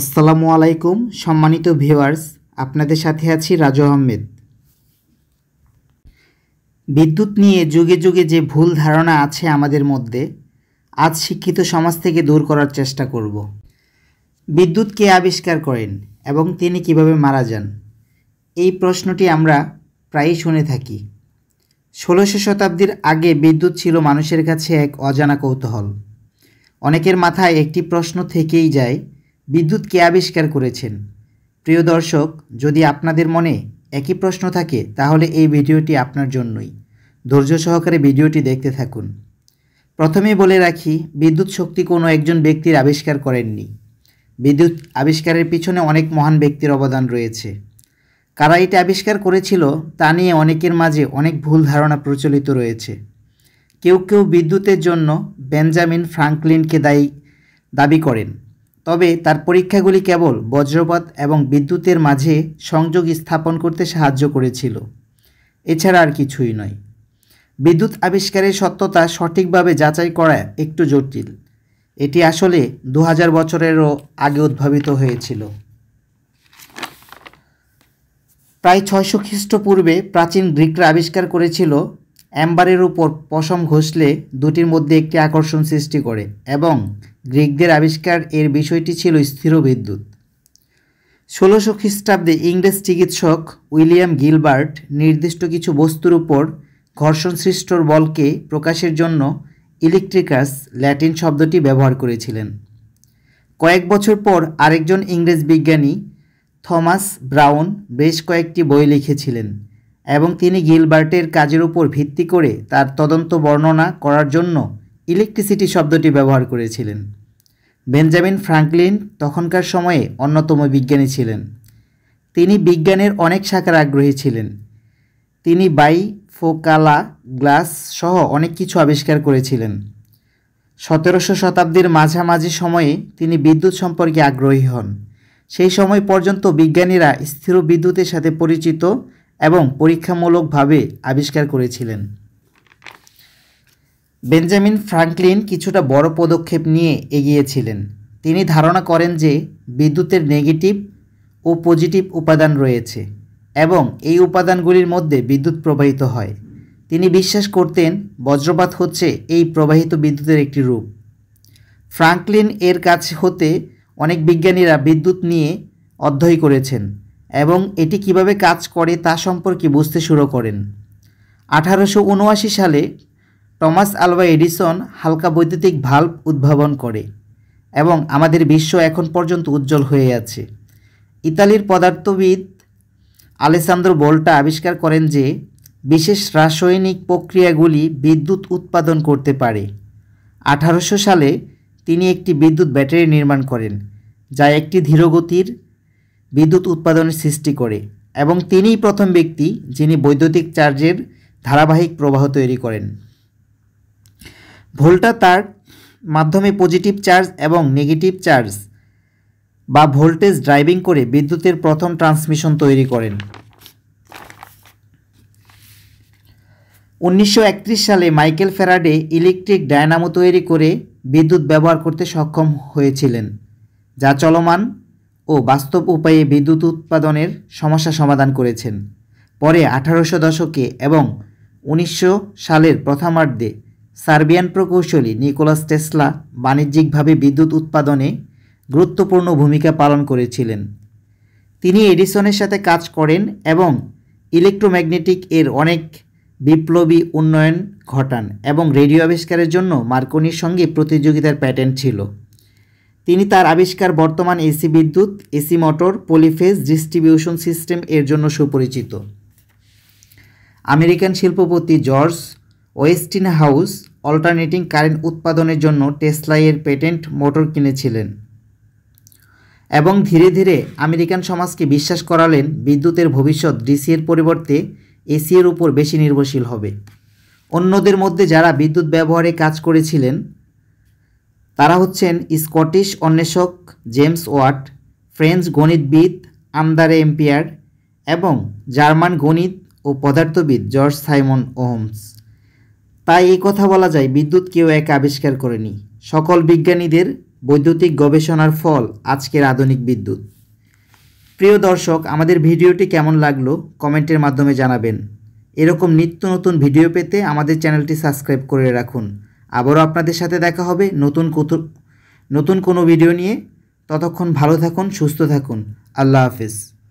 আসসালামু আলাইকুম সম্মানিত ভিউয়ার্স আপনাদের সাথে আছি রাজু আহমেদ বিদ্যুৎ নিয়ে যুগে যুগে যে ভুল ধারণা আছে আমাদের মধ্যে আজ শিক্ষিত সমাজ থেকে দূর করার চেষ্টা করব বিদ্যুৎ কে আবিষ্কার করেন এবং তিনি কিভাবে মারা যান এই প্রশ্নটি আমরা প্রায়ই শুনে থাকি ষোলোশো শতাব্দীর আগে বিদ্যুৎ ছিল মানুষের কাছে এক অজানা কৌতূহল অনেকের মাথায় একটি প্রশ্ন থেকেই যায় বিদ্যুৎ কে আবিষ্কার করেছেন প্রিয় দর্শক যদি আপনাদের মনে একই প্রশ্ন থাকে তাহলে এই ভিডিওটি আপনার জন্যই ধৈর্য সহকারে ভিডিওটি দেখতে থাকুন প্রথমে বলে রাখি বিদ্যুৎ শক্তি কোনো একজন ব্যক্তির আবিষ্কার করেননি বিদ্যুৎ আবিষ্কারের পিছনে অনেক মহান ব্যক্তির অবদান রয়েছে কারা এটি আবিষ্কার করেছিল তা নিয়ে অনেকের মাঝে অনেক ভুল ধারণা প্রচলিত রয়েছে কেউ কেউ বিদ্যুতের জন্য বেঞ্জামিন ফ্রাঙ্কলিনকে দায়ী দাবি করেন তবে তার পরীক্ষাগুলি কেবল বজ্রপাত এবং বিদ্যুতের মাঝে সংযোগ স্থাপন করতে সাহায্য করেছিল এছাড়া আর কিছুই নয় বিদ্যুৎ আবিষ্কারের সত্যতা সঠিকভাবে যাচাই করা একটু জটিল এটি আসলে দু বছরেরও আগে উদ্ভাবিত হয়েছিল প্রায় ছয়শো খ্রিস্টপূর্বে প্রাচীন গ্রিকরা আবিষ্কার করেছিল অ্যাম্বারের উপর পশম ঘষলে দুটির মধ্যে একটি আকর্ষণ সৃষ্টি করে এবং গ্রিকদের আবিষ্কার এর বিষয়টি ছিল স্থির বিদ্যুৎ ষোলোশো খ্রিস্টাব্দে ইংরেজ চিকিৎসক উইলিয়াম গিলবার্ট নির্দিষ্ট কিছু বস্তুর উপর ঘর্ষণ সৃষ্টর বলকে প্রকাশের জন্য ইলেকট্রিকাস ল্যাটিন শব্দটি ব্যবহার করেছিলেন কয়েক বছর পর আরেকজন ইংরেজ বিজ্ঞানী থমাস ব্রাউন বেশ কয়েকটি বই লিখেছিলেন এবং তিনি গিলবার্টের কাজের উপর ভিত্তি করে তার তদন্ত বর্ণনা করার জন্য ইলেকট্রিসিটি শব্দটি ব্যবহার করেছিলেন বেঞ্জামিন ফ্রাঙ্কলিন তখনকার সময়ে অন্যতম বিজ্ঞানী ছিলেন তিনি বিজ্ঞানের অনেক শাখার আগ্রহী ছিলেন তিনি বাই ফোকালা গ্লাস সহ অনেক কিছু আবিষ্কার করেছিলেন সতেরোশো শতাব্দীর মাঝামাঝি সময়ে তিনি বিদ্যুৎ সম্পর্কে আগ্রহী হন সেই সময় পর্যন্ত বিজ্ঞানীরা স্থির বিদ্যুতের সাথে পরিচিত এবং পরীক্ষামূলকভাবে আবিষ্কার করেছিলেন বেঞ্জামিন ফ্রাঙ্কলিন কিছুটা বড় পদক্ষেপ নিয়ে এগিয়েছিলেন তিনি ধারণা করেন যে বিদ্যুতের নেগেটিভ ও পজিটিভ উপাদান রয়েছে এবং এই উপাদানগুলির মধ্যে বিদ্যুৎ প্রবাহিত হয় তিনি বিশ্বাস করতেন বজ্রপাত হচ্ছে এই প্রবাহিত বিদ্যুতের একটি রূপ ফ্রাঙ্কলিন এর কাছে হতে অনেক বিজ্ঞানীরা বিদ্যুৎ নিয়ে অধ্যয় করেছেন এবং এটি কিভাবে কাজ করে তা সম্পর্কে বুঝতে শুরু করেন আঠারোশো সালে টমাস আলভা এডিসন হালকা বৈদ্যুতিক ভাল্ব উদ্ভাবন করে এবং আমাদের বিশ্ব এখন পর্যন্ত উজ্জ্বল হয়ে আছে ইতালির পদার্থবিদ আলেসান্দ্রো বোল্টা আবিষ্কার করেন যে বিশেষ রাসায়নিক প্রক্রিয়াগুলি বিদ্যুৎ উৎপাদন করতে পারে আঠারোশো সালে তিনি একটি বিদ্যুৎ ব্যাটারি নির্মাণ করেন যা একটি ধীরগতির বিদ্যুৎ উৎপাদনের সৃষ্টি করে এবং তিনিই প্রথম ব্যক্তি যিনি বৈদ্যুতিক চার্জের ধারাবাহিক প্রবাহ তৈরি করেন ভোল্টা তার মাধ্যমে পজিটিভ চার্জ এবং নেগেটিভ চার্জ বা ভোল্টেজ ড্রাইভিং করে বিদ্যুতের প্রথম ট্রান্সমিশন তৈরি করেন উনিশশো সালে মাইকেল ফেরাডে ইলেকট্রিক ডায়নামো তৈরি করে বিদ্যুৎ ব্যবহার করতে সক্ষম হয়েছিলেন যা চলমান ও বাস্তব উপায়ে বিদ্যুৎ উৎপাদনের সমস্যা সমাধান করেছেন পরে আঠারোশো দশকে এবং উনিশশো সালের প্রথমার্ধে সার্বিয়ান প্রকৌশলী নিকোলাস টেসলা বাণিজ্যিকভাবে বিদ্যুৎ উৎপাদনে গুরুত্বপূর্ণ ভূমিকা পালন করেছিলেন তিনি এডিসনের সাথে কাজ করেন এবং ইলেকট্রোম্যাগনেটিক এর অনেক বিপ্লবী উন্নয়ন ঘটান এবং রেডিও আবিষ্কারের জন্য মার্কনির সঙ্গে প্রতিযোগিতার প্যাটেন্ট ছিল তিনি তার আবিষ্কার বর্তমান এসি বিদ্যুৎ AC motor polyphase distribution system এর জন্য সুপরিচিত আমেরিকান শিল্পপতি George Westinghouse alternating current উৎপাদনের জন্য টেসলাইয়ের পেটেন্ট মোটর কিনেছিলেন এবং ধীরে ধীরে আমেরিকান সমাজকে বিশ্বাস করালেন বিদ্যুতের ভবিষ্যৎ ডিসির পরিবর্তে এসিয়ের উপর বেশি নির্ভরশীল হবে অন্যদের মধ্যে যারা বিদ্যুৎ ব্যবহারে কাজ করেছিলেন তারা হচ্ছেন স্কটিশ অন্বেষক জেমস ওয়াট ফ্রেঞ্চ গণিতবিদ আন্দারে এম্পিয়ার এবং জার্মান গণিত ও পদার্থবিদ জর্জ সাইমন ওহমস তাই এই কথা বলা যায় বিদ্যুৎ কেউ এক আবিষ্কার করেনি সকল বিজ্ঞানীদের বৈদ্যুতিক গবেষণার ফল আজকের আধুনিক বিদ্যুৎ প্রিয় দর্শক আমাদের ভিডিওটি কেমন লাগলো কমেন্টের মাধ্যমে জানাবেন এরকম নিত্য নতুন ভিডিও পেতে আমাদের চ্যানেলটি সাবস্ক্রাইব করে রাখুন আবারও আপনাদের সাথে দেখা হবে নতুন নতুন কোনো ভিডিও নিয়ে ততক্ষণ ভালো থাকুন সুস্থ থাকুন আল্লাহ হাফিজ